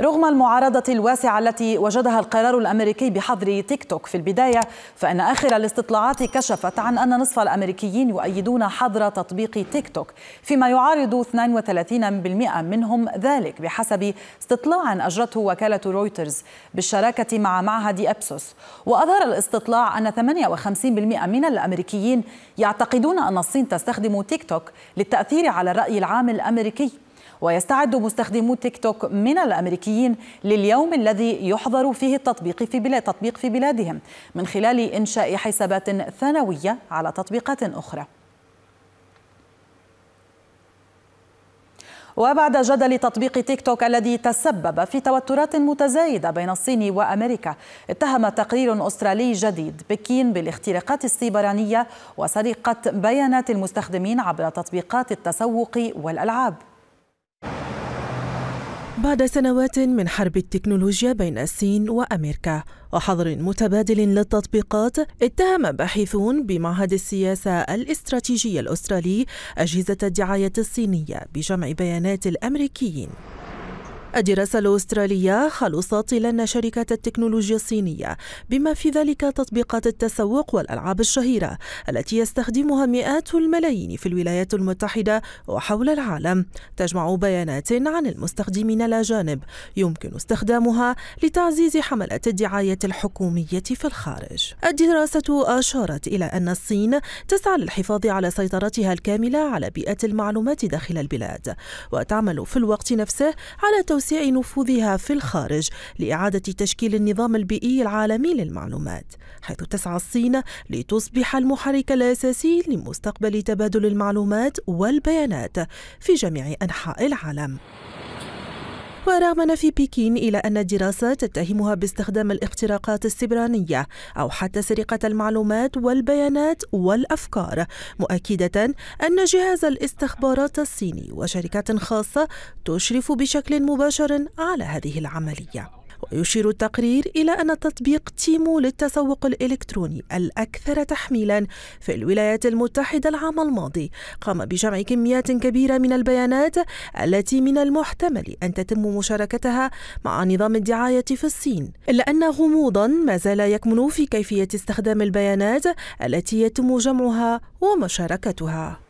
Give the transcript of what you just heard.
رغم المعارضة الواسعة التي وجدها القرار الأمريكي بحظر تيك توك في البداية فإن آخر الاستطلاعات كشفت عن أن نصف الأمريكيين يؤيدون حظر تطبيق تيك توك فيما يعارض 32% منهم ذلك بحسب استطلاع أجرته وكالة رويترز بالشراكة مع معهد أبسوس وأظهر الاستطلاع أن 58% من الأمريكيين يعتقدون أن الصين تستخدم تيك توك للتأثير على الرأي العام الأمريكي ويستعد مستخدمو تيك توك من الأمريكيين لليوم الذي يحظر فيه التطبيق في بلاد تطبيق في بلادهم من خلال إنشاء حسابات ثانوية على تطبيقات أخرى وبعد جدل تطبيق تيك توك الذي تسبب في توترات متزايدة بين الصين وأمريكا اتهم تقرير أسترالي جديد بكين بالاختراقات السيبرانية وسرقة بيانات المستخدمين عبر تطبيقات التسوق والألعاب بعد سنوات من حرب التكنولوجيا بين الصين وامريكا وحظر متبادل للتطبيقات اتهم باحثون بمعهد السياسه الاستراتيجيه الاسترالي اجهزه الدعايه الصينيه بجمع بيانات الامريكيين الدراسة الأسترالية خلصت إلى أن شركات التكنولوجيا الصينية بما في ذلك تطبيقات التسوق والألعاب الشهيرة التي يستخدمها مئات الملايين في الولايات المتحدة وحول العالم تجمع بيانات عن المستخدمين الأجانب يمكن استخدامها لتعزيز حملات الدعاية الحكومية في الخارج الدراسة أشارت إلى أن الصين تسعى للحفاظ على سيطرتها الكاملة على بيئة المعلومات داخل البلاد وتعمل في الوقت نفسه على توسيع توسيع نفوذها في الخارج لإعادة تشكيل النظام البيئي العالمي للمعلومات حيث تسعى الصين لتصبح المحرك الأساسي لمستقبل تبادل المعلومات والبيانات في جميع أنحاء العالم ورغم نفي بكين إلى أن الدراسة تتهمها باستخدام الاختراقات السبرانية أو حتى سرقة المعلومات والبيانات والأفكار مؤكدة أن جهاز الاستخبارات الصيني وشركات خاصة تشرف بشكل مباشر على هذه العملية ويشير التقرير إلى أن تطبيق تيمو للتسوق الإلكتروني الأكثر تحميلا في الولايات المتحدة العام الماضي قام بجمع كميات كبيرة من البيانات التي من المحتمل أن تتم مشاركتها مع نظام الدعاية في الصين إلا أن غموضا ما زال يكمن في كيفية استخدام البيانات التي يتم جمعها ومشاركتها